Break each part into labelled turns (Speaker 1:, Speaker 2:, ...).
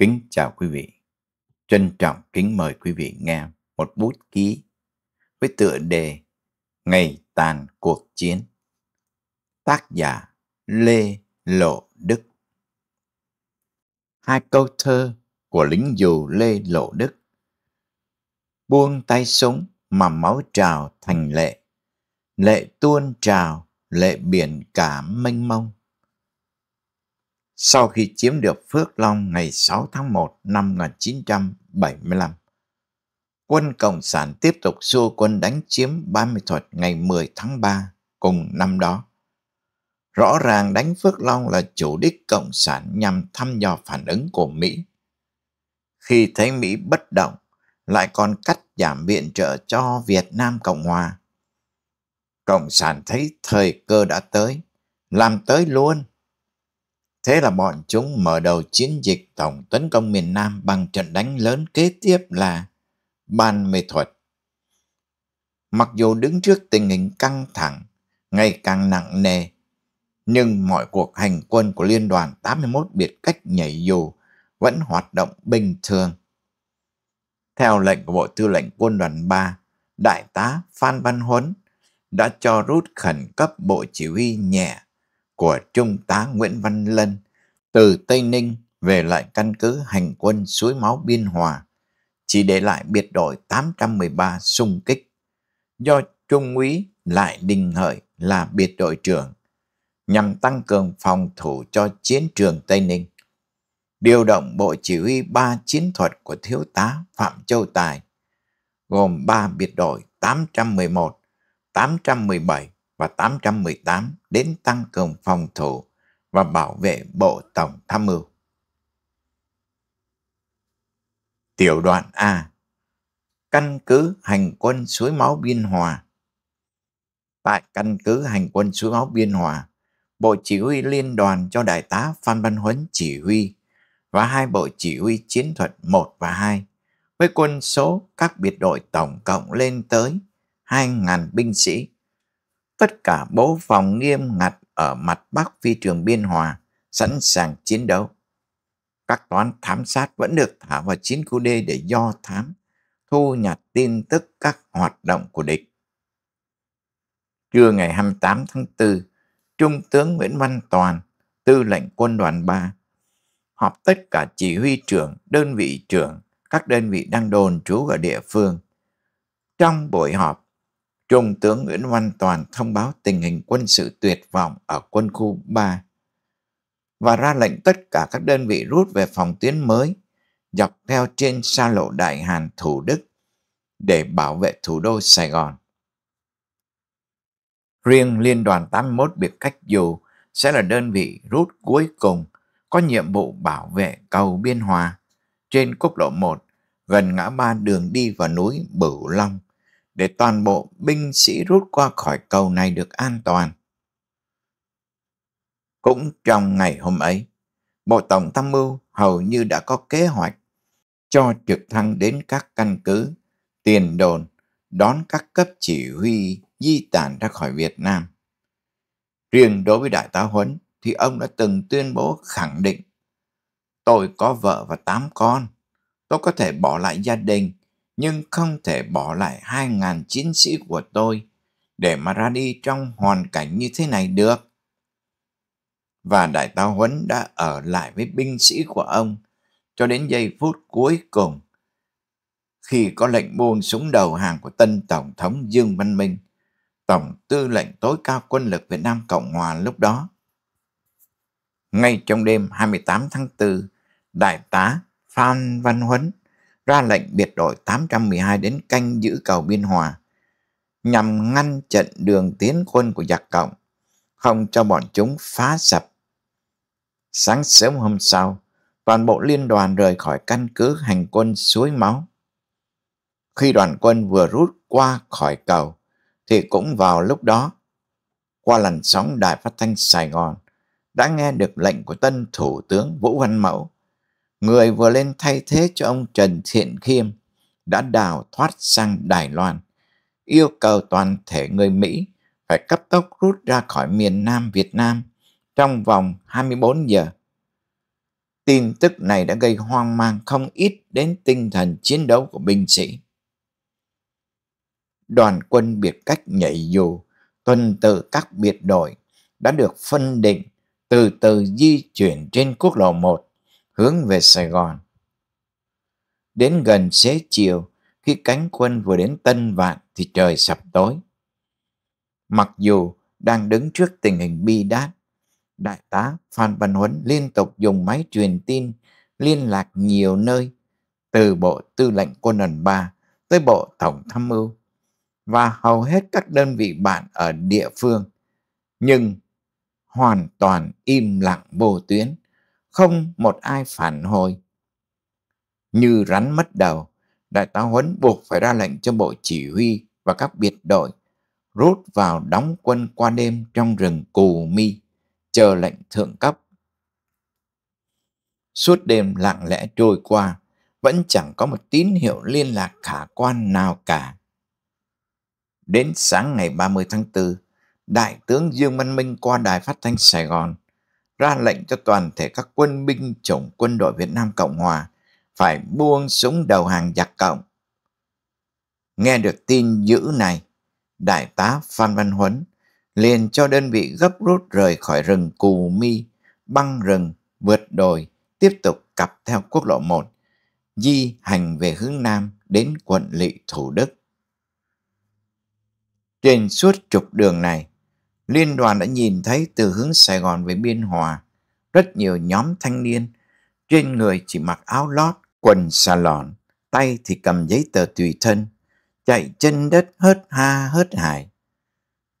Speaker 1: Kính chào quý vị. Trân trọng kính mời quý vị nghe một bút ký với tựa đề Ngày tàn cuộc chiến. Tác giả Lê Lộ Đức. Hai câu thơ của lính dù Lê Lộ Đức. Buông tay súng mà máu trào thành lệ, lệ tuôn trào, lệ biển cả mênh mông sau khi chiếm được Phước Long ngày 6 tháng 1 năm 1975. Quân Cộng sản tiếp tục xua quân đánh chiếm ba mươi Thuật ngày 10 tháng 3 cùng năm đó. Rõ ràng đánh Phước Long là chủ đích Cộng sản nhằm thăm dò phản ứng của Mỹ. Khi thấy Mỹ bất động, lại còn cắt giảm viện trợ cho Việt Nam Cộng Hòa. Cộng sản thấy thời cơ đã tới, làm tới luôn Thế là bọn chúng mở đầu chiến dịch tổng tấn công miền Nam bằng trận đánh lớn kế tiếp là Ban Mê Thuật. Mặc dù đứng trước tình hình căng thẳng, ngày càng nặng nề, nhưng mọi cuộc hành quân của Liên đoàn 81 biệt cách nhảy dù vẫn hoạt động bình thường. Theo lệnh của Bộ Tư lệnh Quân đoàn 3, Đại tá Phan Văn Huấn đã cho rút khẩn cấp Bộ Chỉ huy nhẹ của Trung tá Nguyễn Văn Lân từ Tây Ninh về lại căn cứ hành quân suối máu Biên Hòa, chỉ để lại biệt đội 813 xung kích, do Trung úy Lại Đình Hợi là biệt đội trưởng, nhằm tăng cường phòng thủ cho chiến trường Tây Ninh. Điều động bộ chỉ huy 3 chiến thuật của Thiếu tá Phạm Châu Tài, gồm 3 biệt đội 811, 817 và 818 đến tăng cường phòng thủ và bảo vệ Bộ Tổng Tham mưu. Tiểu đoạn A Căn cứ hành quân suối máu Biên Hòa Tại căn cứ hành quân suối máu Biên Hòa, Bộ Chỉ huy Liên đoàn cho Đại tá Phan Văn Huấn chỉ huy và hai Bộ Chỉ huy Chiến thuật 1 và 2 với quân số các biệt đội tổng cộng lên tới 2.000 binh sĩ tất cả bố phòng nghiêm ngặt ở mặt bắc phi trường Biên Hòa, sẵn sàng chiến đấu. Các toán thám sát vẫn được thả vào chiến khu D để do thám, thu nhặt tin tức các hoạt động của địch. Trưa ngày 28 tháng 4, Trung tướng Nguyễn Văn Toàn, tư lệnh quân đoàn 3, họp tất cả chỉ huy trưởng, đơn vị trưởng, các đơn vị đang đồn trú ở địa phương. Trong buổi họp, Trung tướng Nguyễn Văn Toàn thông báo tình hình quân sự tuyệt vọng ở quân khu 3 và ra lệnh tất cả các đơn vị rút về phòng tuyến mới dọc theo trên xa lộ Đại Hàn Thủ Đức để bảo vệ thủ đô Sài Gòn. Riêng Liên đoàn 81 biệt cách dù sẽ là đơn vị rút cuối cùng có nhiệm vụ bảo vệ cầu Biên Hòa trên quốc lộ 1 gần ngã ba đường đi vào núi Bửu Long để toàn bộ binh sĩ rút qua khỏi cầu này được an toàn. Cũng trong ngày hôm ấy, Bộ Tổng tham mưu hầu như đã có kế hoạch cho trực thăng đến các căn cứ, tiền đồn, đón các cấp chỉ huy di tản ra khỏi Việt Nam. Riêng đối với Đại tá Huấn thì ông đã từng tuyên bố khẳng định Tôi có vợ và tám con, tôi có thể bỏ lại gia đình nhưng không thể bỏ lại hai ngàn chiến sĩ của tôi để mà ra đi trong hoàn cảnh như thế này được. Và Đại tá Huấn đã ở lại với binh sĩ của ông cho đến giây phút cuối cùng khi có lệnh buông súng đầu hàng của tân Tổng thống Dương Văn Minh, Tổng tư lệnh tối cao quân lực Việt Nam Cộng Hòa lúc đó. Ngay trong đêm 28 tháng 4, Đại tá Phan Văn Huấn ra lệnh biệt đội 812 đến canh giữ cầu Biên Hòa nhằm ngăn chặn đường tiến quân của giặc cộng, không cho bọn chúng phá sập. Sáng sớm hôm sau, toàn bộ liên đoàn rời khỏi căn cứ hành quân suối máu. Khi đoàn quân vừa rút qua khỏi cầu, thì cũng vào lúc đó, qua làn sóng đài phát thanh Sài Gòn, đã nghe được lệnh của tân thủ tướng Vũ Văn Mẫu người vừa lên thay thế cho ông Trần Thiện Khiêm đã đào thoát sang Đài Loan, yêu cầu toàn thể người Mỹ phải cấp tốc rút ra khỏi miền Nam Việt Nam trong vòng 24 giờ. Tin tức này đã gây hoang mang không ít đến tinh thần chiến đấu của binh sĩ. Đoàn quân biệt cách nhảy dù, tuần tự các biệt đội đã được phân định từ từ di chuyển trên quốc lộ 1 hướng về Sài Gòn. Đến gần xế chiều, khi cánh quân vừa đến Tân Vạn thì trời sập tối. Mặc dù đang đứng trước tình hình bi đát, Đại tá Phan Văn Huấn liên tục dùng máy truyền tin liên lạc nhiều nơi, từ Bộ Tư lệnh Quân đoàn 3 tới Bộ Tổng Tham mưu và hầu hết các đơn vị bạn ở địa phương, nhưng hoàn toàn im lặng vô tuyến không một ai phản hồi. Như rắn mất đầu, đại tá Huấn buộc phải ra lệnh cho bộ chỉ huy và các biệt đội rút vào đóng quân qua đêm trong rừng Cù Mi, chờ lệnh thượng cấp. Suốt đêm lặng lẽ trôi qua, vẫn chẳng có một tín hiệu liên lạc khả quan nào cả. Đến sáng ngày 30 tháng 4, Đại tướng Dương Văn Minh qua đài phát thanh Sài Gòn ra lệnh cho toàn thể các quân binh chủng quân đội Việt Nam Cộng Hòa phải buông súng đầu hàng giặc cộng. Nghe được tin dữ này, Đại tá Phan Văn Huấn liền cho đơn vị gấp rút rời khỏi rừng Cù Mi, băng rừng, vượt đồi, tiếp tục cặp theo quốc lộ 1, di hành về hướng Nam đến quận lỵ Thủ Đức. Trên suốt trục đường này, Liên đoàn đã nhìn thấy từ hướng Sài Gòn về Biên Hòa rất nhiều nhóm thanh niên trên người chỉ mặc áo lót, quần xà lòn, tay thì cầm giấy tờ tùy thân, chạy chân đất hớt ha hớt hải.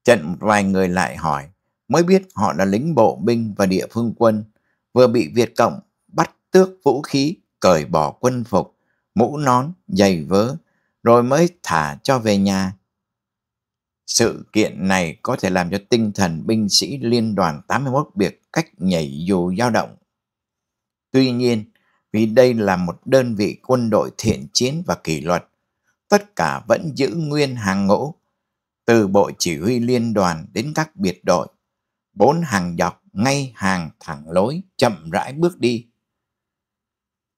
Speaker 1: Trận vài người lại hỏi, mới biết họ là lính bộ binh và địa phương quân, vừa bị Việt Cộng bắt tước vũ khí, cởi bỏ quân phục, mũ nón, giày vớ, rồi mới thả cho về nhà sự kiện này có thể làm cho tinh thần binh sĩ liên đoàn 81 biệt cách nhảy dù dao động. Tuy nhiên, vì đây là một đơn vị quân đội thiện chiến và kỷ luật, tất cả vẫn giữ nguyên hàng ngũ, từ bộ chỉ huy liên đoàn đến các biệt đội. Bốn hàng dọc ngay hàng thẳng lối chậm rãi bước đi.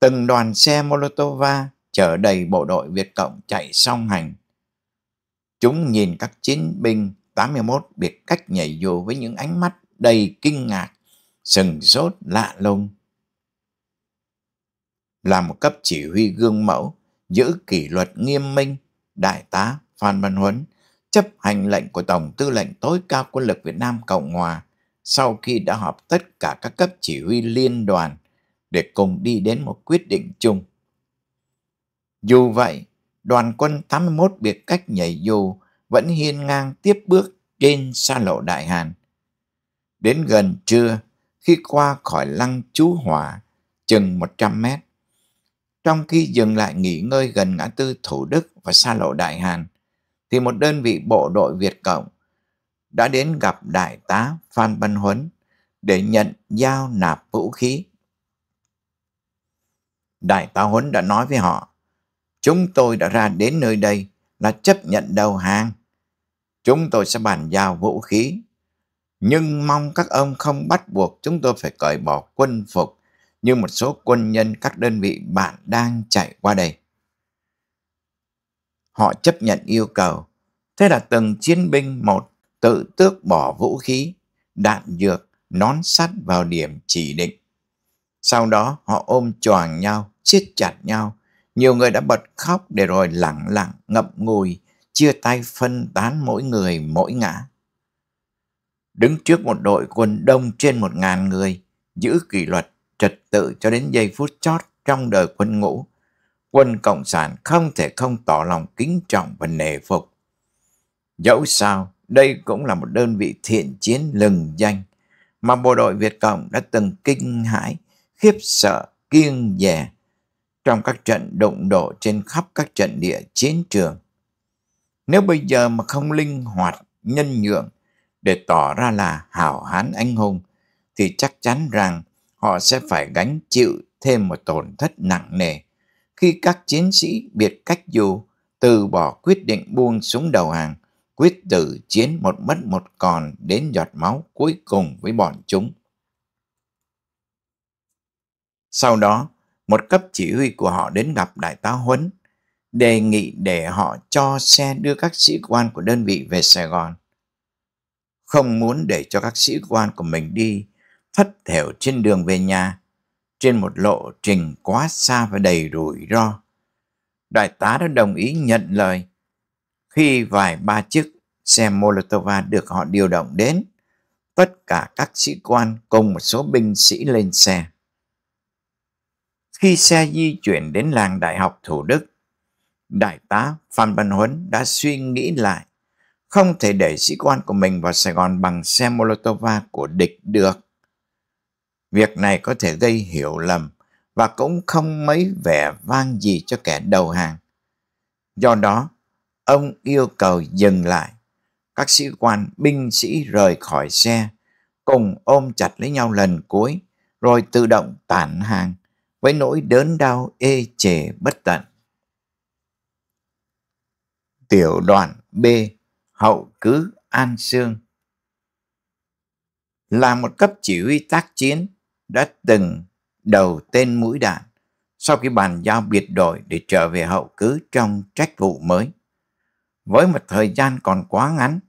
Speaker 1: Từng đoàn xe Molotova chở đầy bộ đội Việt Cộng chạy song hành Chúng nhìn các chiến binh 81 biệt cách nhảy dù với những ánh mắt đầy kinh ngạc, sừng sốt lạ lùng. Là một cấp chỉ huy gương mẫu, giữ kỷ luật nghiêm minh, Đại tá Phan Văn Huấn chấp hành lệnh của Tổng tư lệnh tối cao quân lực Việt Nam Cộng Hòa sau khi đã họp tất cả các cấp chỉ huy liên đoàn để cùng đi đến một quyết định chung. Dù vậy, đoàn quân 81 biệt cách nhảy dù vẫn hiên ngang tiếp bước trên xa lộ Đại Hàn. Đến gần trưa, khi qua khỏi lăng chú hỏa, chừng 100 mét, trong khi dừng lại nghỉ ngơi gần ngã tư Thủ Đức và xa lộ Đại Hàn, thì một đơn vị bộ đội Việt Cộng đã đến gặp Đại tá Phan Văn Huấn để nhận giao nạp vũ khí. Đại tá Huấn đã nói với họ, Chúng tôi đã ra đến nơi đây là chấp nhận đầu hàng. Chúng tôi sẽ bàn giao vũ khí. Nhưng mong các ông không bắt buộc chúng tôi phải cởi bỏ quân phục như một số quân nhân các đơn vị bạn đang chạy qua đây. Họ chấp nhận yêu cầu. Thế là từng chiến binh một tự tước bỏ vũ khí, đạn dược, nón sắt vào điểm chỉ định. Sau đó họ ôm choàng nhau, siết chặt nhau, nhiều người đã bật khóc để rồi lặng lặng ngậm ngùi, chia tay phân tán mỗi người mỗi ngã. Đứng trước một đội quân đông trên một ngàn người, giữ kỷ luật, trật tự cho đến giây phút chót trong đời quân ngũ, quân Cộng sản không thể không tỏ lòng kính trọng và nề phục. Dẫu sao, đây cũng là một đơn vị thiện chiến lừng danh mà bộ đội Việt Cộng đã từng kinh hãi, khiếp sợ, kiêng dè trong các trận động độ trên khắp các trận địa chiến trường. Nếu bây giờ mà không linh hoạt, nhân nhượng để tỏ ra là hảo hán anh hùng, thì chắc chắn rằng họ sẽ phải gánh chịu thêm một tổn thất nặng nề khi các chiến sĩ biệt cách dù từ bỏ quyết định buông súng đầu hàng, quyết tử chiến một mất một còn đến giọt máu cuối cùng với bọn chúng. Sau đó, một cấp chỉ huy của họ đến gặp đại tá Huấn, đề nghị để họ cho xe đưa các sĩ quan của đơn vị về Sài Gòn. Không muốn để cho các sĩ quan của mình đi thất thểu trên đường về nhà, trên một lộ trình quá xa và đầy rủi ro. Đại tá đã đồng ý nhận lời. Khi vài ba chiếc xe Molotova được họ điều động đến, tất cả các sĩ quan cùng một số binh sĩ lên xe khi xe di chuyển đến làng Đại học Thủ Đức, Đại tá Phan Văn Huấn đã suy nghĩ lại, không thể để sĩ quan của mình vào Sài Gòn bằng xe Molotova của địch được. Việc này có thể gây hiểu lầm và cũng không mấy vẻ vang gì cho kẻ đầu hàng. Do đó, ông yêu cầu dừng lại. Các sĩ quan binh sĩ rời khỏi xe, cùng ôm chặt lấy nhau lần cuối, rồi tự động tản hàng với nỗi đớn đau ê chề bất tận. Tiểu đoàn B hậu cứ An Sương là một cấp chỉ huy tác chiến đã từng đầu tên mũi đạn sau khi bàn giao biệt đội để trở về hậu cứ trong trách vụ mới. Với một thời gian còn quá ngắn,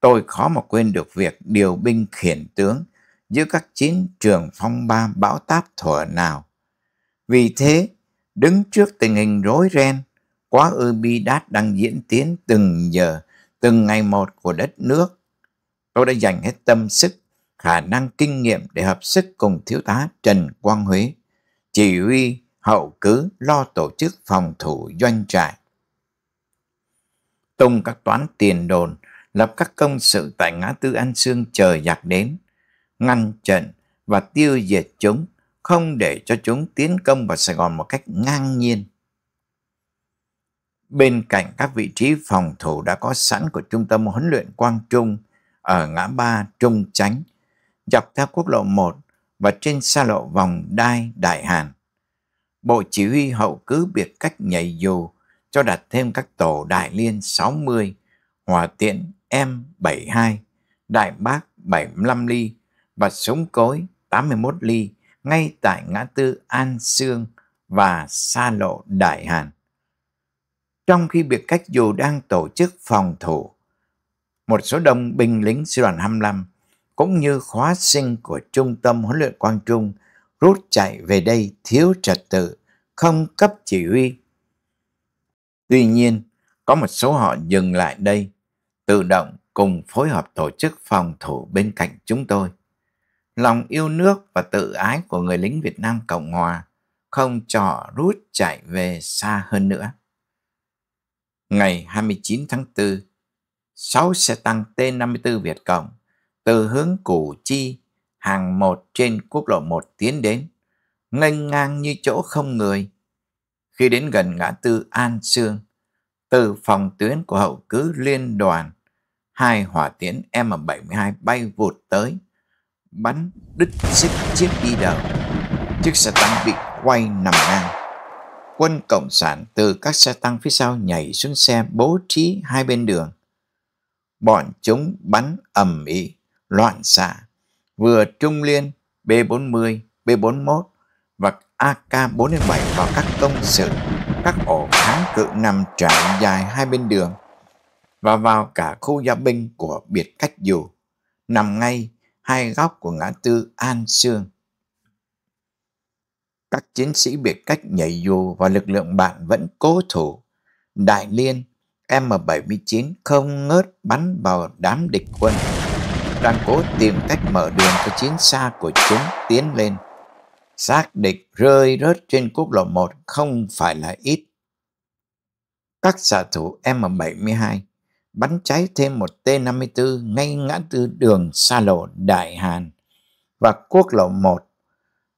Speaker 1: tôi khó mà quên được việc điều binh khiển tướng giữa các chiến trường phong ba bão táp thuở nào vì thế, đứng trước tình hình rối ren, quá ư bi đát đang diễn tiến từng giờ, từng ngày một của đất nước. Tôi đã dành hết tâm sức, khả năng kinh nghiệm để hợp sức cùng thiếu tá Trần Quang Huế, chỉ huy hậu cứ lo tổ chức phòng thủ doanh trại. Tung các toán tiền đồn, lập các công sự tại ngã tư An Sương chờ giặc đến, ngăn trận và tiêu diệt chúng không để cho chúng tiến công vào Sài Gòn một cách ngang nhiên. Bên cạnh các vị trí phòng thủ đã có sẵn của trung tâm huấn luyện Quang Trung ở ngã ba Trung Chánh, dọc theo quốc lộ 1 và trên xa lộ vòng đai Đại Hàn. Bộ chỉ huy hậu cứ biệt cách nhảy dù cho đặt thêm các tổ Đại Liên 60, Hòa Tiện M72, Đại Bác 75 ly và súng cối 81 ly ngay tại ngã tư An Sương và xa lộ Đại Hàn. Trong khi biệt cách dù đang tổ chức phòng thủ, một số đồng binh lính sư đoàn 25 cũng như khóa sinh của trung tâm huấn luyện Quang Trung rút chạy về đây thiếu trật tự, không cấp chỉ huy. Tuy nhiên, có một số họ dừng lại đây, tự động cùng phối hợp tổ chức phòng thủ bên cạnh chúng tôi lòng yêu nước và tự ái của người lính Việt Nam Cộng Hòa không trò rút chạy về xa hơn nữa. Ngày 29 tháng 4, 6 xe tăng T-54 Việt Cộng từ hướng Củ Chi, hàng 1 trên quốc lộ 1 tiến đến, nghênh ngang như chỗ không người. Khi đến gần ngã tư An Sương, từ phòng tuyến của hậu cứ liên đoàn, hai hỏa tiễn M72 bay vụt tới bánh đích xích chiếc đi đầu chiếc xe tăng bị quay nằm ngang quân cộng sản từ các xe tăng phía sau nhảy xuống xe bố trí hai bên đường bọn chúng bắn ầm ĩ loạn xạ vừa trung liên B40, B41 và AK-47 vào các công sự, các ổ kháng cự nằm trải dài hai bên đường và vào cả khu gia binh của biệt cách dù, nằm ngay hai góc của ngã tư An Sương. Các chiến sĩ biệt cách nhảy dù và lực lượng bạn vẫn cố thủ. Đại Liên M79 không ngớt bắn vào đám địch quân đang cố tìm cách mở đường cho chiến xa của chúng tiến lên. Xác địch rơi rớt trên quốc lộ 1 không phải là ít. Các xạ thủ M72 bắn cháy thêm một T-54 ngay ngã tư đường xa lộ Đại Hàn và quốc lộ 1.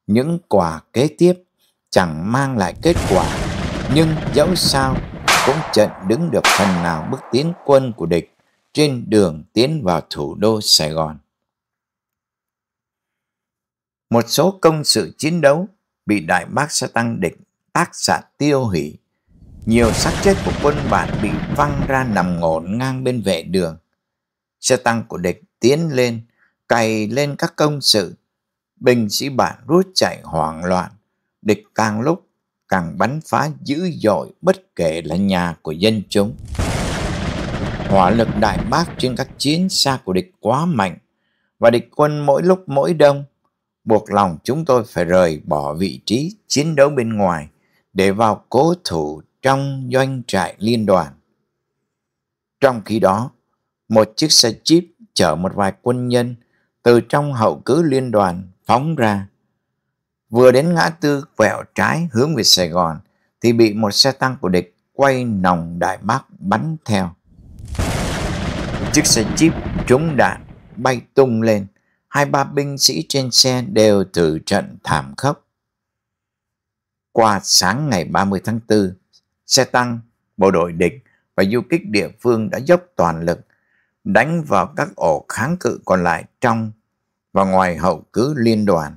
Speaker 1: Những quả kế tiếp chẳng mang lại kết quả, nhưng dẫu sao cũng trận đứng được phần nào bước tiến quân của địch trên đường tiến vào thủ đô Sài Gòn. Một số công sự chiến đấu bị đại bác sa tăng địch tác xạ tiêu hủy nhiều xác chết của quân bản bị văng ra nằm ngổn ngang bên vệ đường. Xe tăng của địch tiến lên, cày lên các công sự. Binh sĩ bản rút chạy hoảng loạn, địch càng lúc càng bắn phá dữ dội bất kể là nhà của dân chúng. Hỏa lực đại bác trên các chiến xa của địch quá mạnh và địch quân mỗi lúc mỗi đông, buộc lòng chúng tôi phải rời bỏ vị trí chiến đấu bên ngoài để vào cố thủ trong doanh trại liên đoàn. Trong khi đó, một chiếc xe jeep chở một vài quân nhân từ trong hậu cứ liên đoàn phóng ra. Vừa đến ngã tư quẹo trái hướng về Sài Gòn thì bị một xe tăng của địch quay nòng Đại Bác bắn theo. Chiếc xe jeep trúng đạn bay tung lên, hai ba binh sĩ trên xe đều tử trận thảm khốc. Qua sáng ngày 30 tháng 4, xe tăng, bộ đội địch và du kích địa phương đã dốc toàn lực đánh vào các ổ kháng cự còn lại trong và ngoài hậu cứ liên đoàn.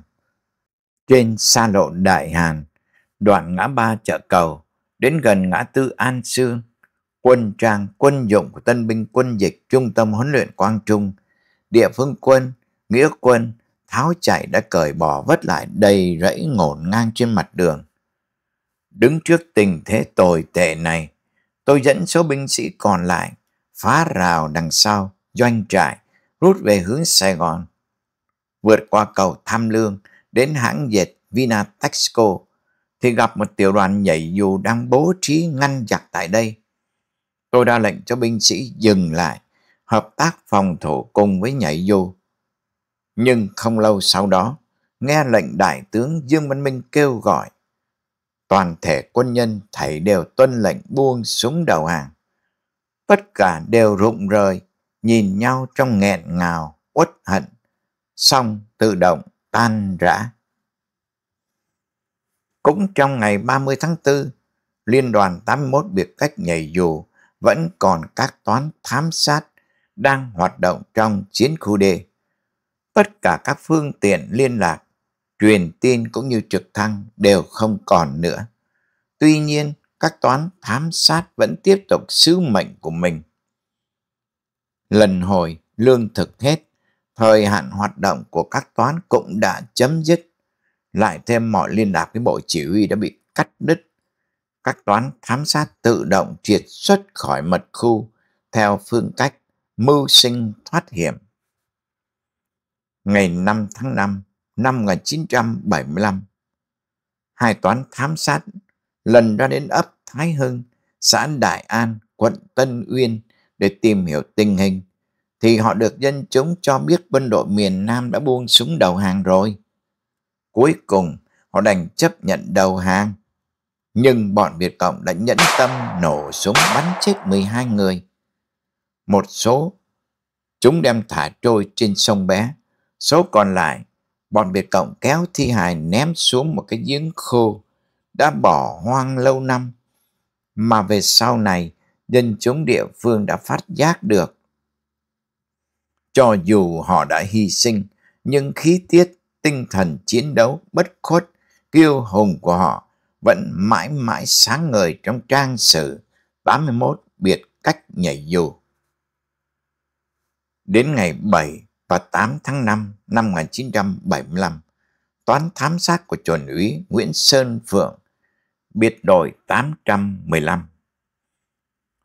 Speaker 1: Trên xa lộ Đại Hàn, đoạn ngã ba chợ cầu, đến gần ngã tư An Sương, quân trang quân dụng của tân binh quân dịch trung tâm huấn luyện Quang Trung, địa phương quân, nghĩa quân, tháo chạy đã cởi bỏ vất lại đầy rẫy ngổn ngang trên mặt đường. Đứng trước tình thế tồi tệ này, tôi dẫn số binh sĩ còn lại phá rào đằng sau doanh trại rút về hướng Sài Gòn. Vượt qua cầu Tham Lương đến hãng dệt Vinatexco thì gặp một tiểu đoàn nhảy dù đang bố trí ngăn giặc tại đây. Tôi ra lệnh cho binh sĩ dừng lại, hợp tác phòng thủ cùng với nhảy dù. Nhưng không lâu sau đó, nghe lệnh đại tướng Dương Văn Minh kêu gọi toàn thể quân nhân thảy đều tuân lệnh buông súng đầu hàng. Tất cả đều rụng rời, nhìn nhau trong nghẹn ngào, uất hận, xong tự động tan rã. Cũng trong ngày 30 tháng 4, Liên đoàn 81 biệt cách nhảy dù vẫn còn các toán thám sát đang hoạt động trong chiến khu D. Tất cả các phương tiện liên lạc truyền tin cũng như trực thăng đều không còn nữa. Tuy nhiên, các toán thám sát vẫn tiếp tục sứ mệnh của mình. Lần hồi, lương thực hết, thời hạn hoạt động của các toán cũng đã chấm dứt. Lại thêm mọi liên lạc với bộ chỉ huy đã bị cắt đứt. Các toán thám sát tự động triệt xuất khỏi mật khu theo phương cách mưu sinh thoát hiểm. Ngày 5 tháng 5 năm 1975. Hai toán thám sát lần ra đến ấp Thái Hưng, xã Đại An, quận Tân Uyên để tìm hiểu tình hình thì họ được dân chúng cho biết quân đội miền Nam đã buông súng đầu hàng rồi. Cuối cùng, họ đành chấp nhận đầu hàng. Nhưng bọn Việt Cộng đã nhẫn tâm nổ súng bắn chết 12 người. Một số chúng đem thả trôi trên sông bé, số còn lại bọn biệt cộng kéo thi hài ném xuống một cái giếng khô đã bỏ hoang lâu năm mà về sau này dân chúng địa phương đã phát giác được. Cho dù họ đã hy sinh, nhưng khí tiết, tinh thần chiến đấu bất khuất, kiêu hùng của họ vẫn mãi mãi sáng ngời trong trang sử 81 biệt cách nhảy dù. Đến ngày 7 và 8 tháng 5 năm 1975, toán thám sát của chuẩn úy Nguyễn Sơn Phượng, biệt đội 815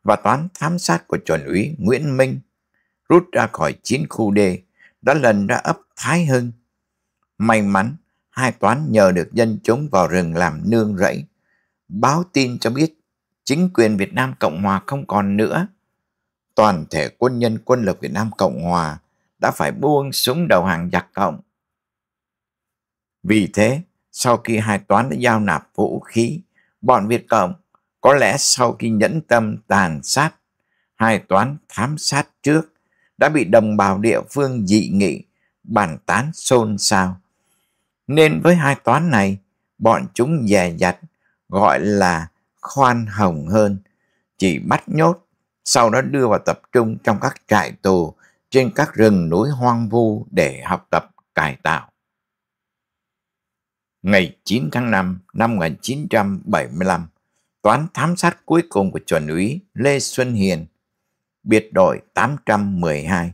Speaker 1: và toán thám sát của chuẩn úy Nguyễn Minh rút ra khỏi chiến khu D đã lần ra ấp Thái Hưng. May mắn, hai toán nhờ được dân chúng vào rừng làm nương rẫy. Báo tin cho biết chính quyền Việt Nam Cộng Hòa không còn nữa. Toàn thể quân nhân quân lực Việt Nam Cộng Hòa đã phải buông súng đầu hàng giặc cộng. Vì thế, sau khi hai toán đã giao nạp vũ khí, bọn Việt Cộng có lẽ sau khi nhẫn tâm tàn sát, hai toán thám sát trước đã bị đồng bào địa phương dị nghị, bàn tán xôn xao. Nên với hai toán này, bọn chúng dè dặt gọi là khoan hồng hơn, chỉ bắt nhốt, sau đó đưa vào tập trung trong các trại tù trên các rừng núi hoang vu để học tập cải tạo. Ngày 9 tháng 5 năm 1975, toán thám sát cuối cùng của chuẩn úy Lê Xuân Hiền, biệt đội 812,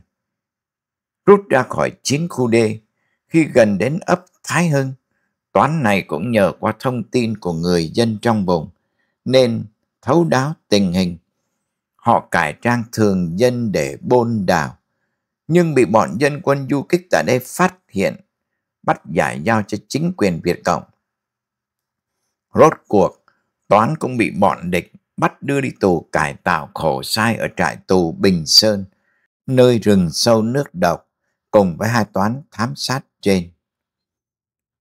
Speaker 1: rút ra khỏi chiến khu D khi gần đến ấp Thái Hưng. Toán này cũng nhờ qua thông tin của người dân trong vùng nên thấu đáo tình hình. Họ cải trang thường dân để bôn đào nhưng bị bọn dân quân du kích tại đây phát hiện, bắt giải giao cho chính quyền Việt Cộng. Rốt cuộc, Toán cũng bị bọn địch bắt đưa đi tù cải tạo khổ sai ở trại tù Bình Sơn, nơi rừng sâu nước độc, cùng với hai toán thám sát trên.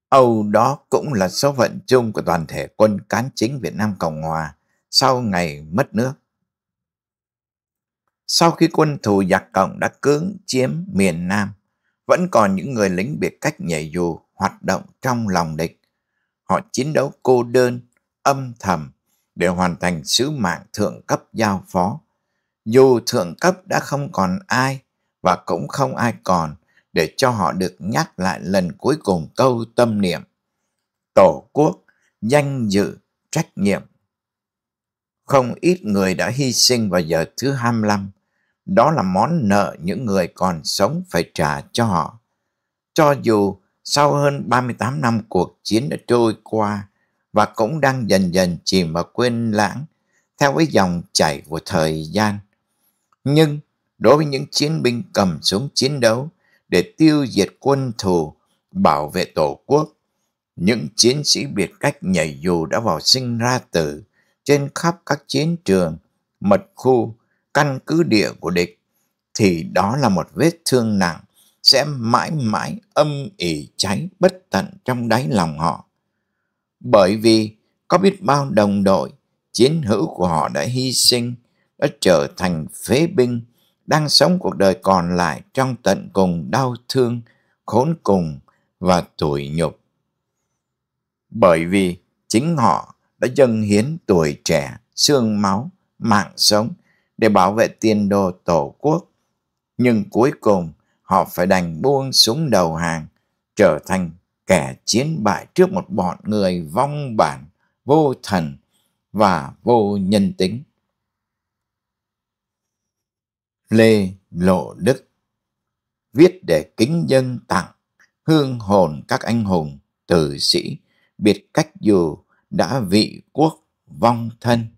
Speaker 1: Âu đó cũng là số phận chung của toàn thể quân cán chính Việt Nam Cộng Hòa sau ngày mất nước. Sau khi quân thù giặc cộng đã cưỡng chiếm miền Nam, vẫn còn những người lính biệt cách nhảy dù hoạt động trong lòng địch. Họ chiến đấu cô đơn, âm thầm để hoàn thành sứ mạng thượng cấp giao phó. Dù thượng cấp đã không còn ai và cũng không ai còn để cho họ được nhắc lại lần cuối cùng câu tâm niệm. Tổ quốc, danh dự, trách nhiệm. Không ít người đã hy sinh vào giờ thứ 25 đó là món nợ những người còn sống phải trả cho họ. Cho dù sau hơn 38 năm cuộc chiến đã trôi qua và cũng đang dần dần chìm vào quên lãng theo với dòng chảy của thời gian. Nhưng đối với những chiến binh cầm súng chiến đấu để tiêu diệt quân thù, bảo vệ tổ quốc, những chiến sĩ biệt cách nhảy dù đã vào sinh ra tử trên khắp các chiến trường, mật khu, căn cứ địa của địch thì đó là một vết thương nặng sẽ mãi mãi âm ỉ cháy bất tận trong đáy lòng họ. Bởi vì có biết bao đồng đội, chiến hữu của họ đã hy sinh, đã trở thành phế binh, đang sống cuộc đời còn lại trong tận cùng đau thương, khốn cùng và tủi nhục. Bởi vì chính họ đã dâng hiến tuổi trẻ, xương máu, mạng sống để bảo vệ tiền đồ tổ quốc. Nhưng cuối cùng họ phải đành buông súng đầu hàng, trở thành kẻ chiến bại trước một bọn người vong bản, vô thần và vô nhân tính. Lê Lộ Đức Viết để kính dân tặng, hương hồn các anh hùng, tử sĩ, biệt cách dù đã vị quốc vong thân.